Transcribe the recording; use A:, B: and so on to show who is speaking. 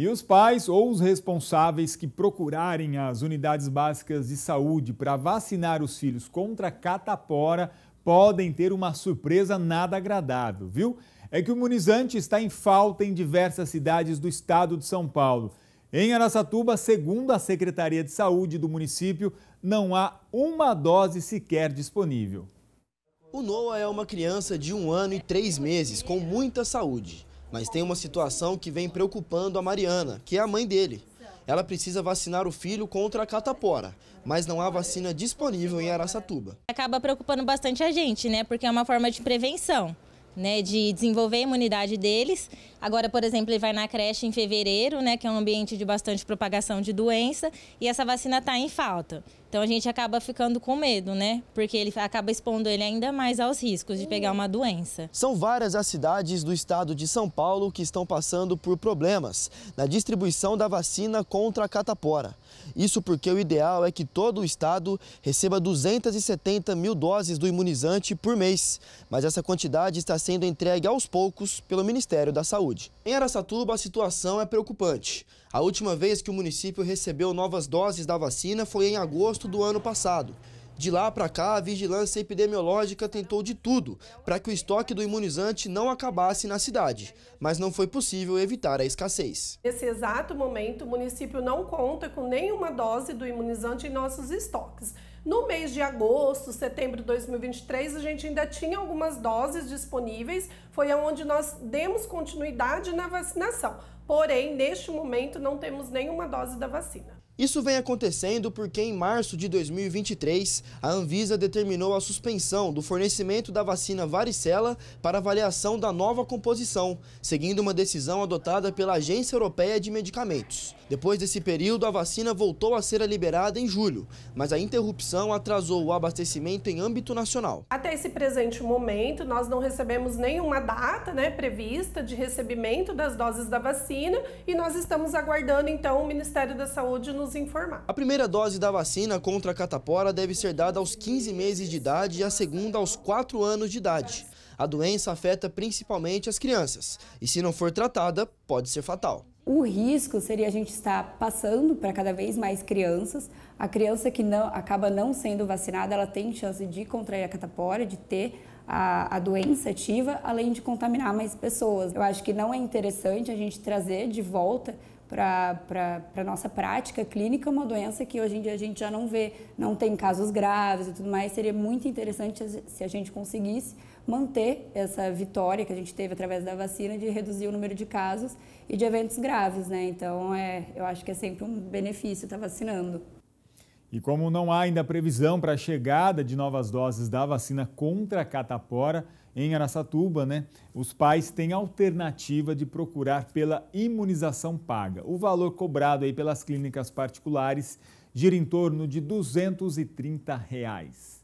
A: E os pais ou os responsáveis que procurarem as unidades básicas de saúde para vacinar os filhos contra catapora podem ter uma surpresa nada agradável, viu? É que o imunizante está em falta em diversas cidades do estado de São Paulo. Em Araçatuba, segundo a Secretaria de Saúde do município, não há uma dose sequer disponível.
B: O Noah é uma criança de um ano e três meses, com muita saúde. Mas tem uma situação que vem preocupando a Mariana, que é a mãe dele. Ela precisa vacinar o filho contra a catapora, mas não há vacina disponível em Araçatuba.
C: Acaba preocupando bastante a gente, né? Porque é uma forma de prevenção. Né, de desenvolver a imunidade deles. Agora, por exemplo, ele vai na creche em fevereiro, né, que é um ambiente de bastante propagação de doença, e essa vacina está em falta. Então a gente acaba ficando com medo, né? Porque ele acaba expondo ele ainda mais aos riscos de pegar uma doença.
B: São várias as cidades do estado de São Paulo que estão passando por problemas na distribuição da vacina contra a catapora. Isso porque o ideal é que todo o estado receba 270 mil doses do imunizante por mês. Mas essa quantidade está sendo entregue aos poucos pelo Ministério da Saúde. Em Aracatuba, a situação é preocupante. A última vez que o município recebeu novas doses da vacina foi em agosto agosto do ano passado. De lá para cá, a vigilância epidemiológica tentou de tudo para que o estoque do imunizante não acabasse na cidade, mas não foi possível evitar a escassez.
D: Nesse exato momento, o município não conta com nenhuma dose do imunizante em nossos estoques. No mês de agosto, setembro de 2023, a gente ainda tinha algumas doses disponíveis, foi aonde nós demos continuidade na vacinação porém, neste momento, não temos nenhuma dose da vacina.
B: Isso vem acontecendo porque em março de 2023, a Anvisa determinou a suspensão do fornecimento da vacina varicela para avaliação da nova composição, seguindo uma decisão adotada pela Agência Europeia de Medicamentos. Depois desse período, a vacina voltou a ser liberada em julho, mas a interrupção atrasou o abastecimento em âmbito nacional.
D: Até esse presente momento, nós não recebemos nenhuma data né, prevista de recebimento das doses da vacina vacina e nós estamos aguardando então o Ministério da Saúde nos informar.
B: A primeira dose da vacina contra a catapora deve ser dada aos 15 meses de idade e a segunda aos 4 anos de idade. A doença afeta principalmente as crianças e, se não for tratada, pode ser fatal.
C: O risco seria a gente estar passando para cada vez mais crianças. A criança que não acaba não sendo vacinada, ela tem chance de contrair a catapora, de ter a, a doença ativa, além de contaminar mais pessoas. Eu acho que não é interessante a gente trazer de volta para a nossa prática clínica, é uma doença que hoje em dia a gente já não vê, não tem casos graves e tudo mais. Seria muito interessante se a gente conseguisse manter essa vitória que a gente teve através da vacina de reduzir o número de casos e de eventos graves, né? Então, é, eu acho que é sempre um benefício estar tá vacinando.
A: E como não há ainda previsão para a chegada de novas doses da vacina contra a catapora em Araçatuba, né, os pais têm alternativa de procurar pela imunização paga. O valor cobrado aí pelas clínicas particulares gira em torno de R$ 230. Reais.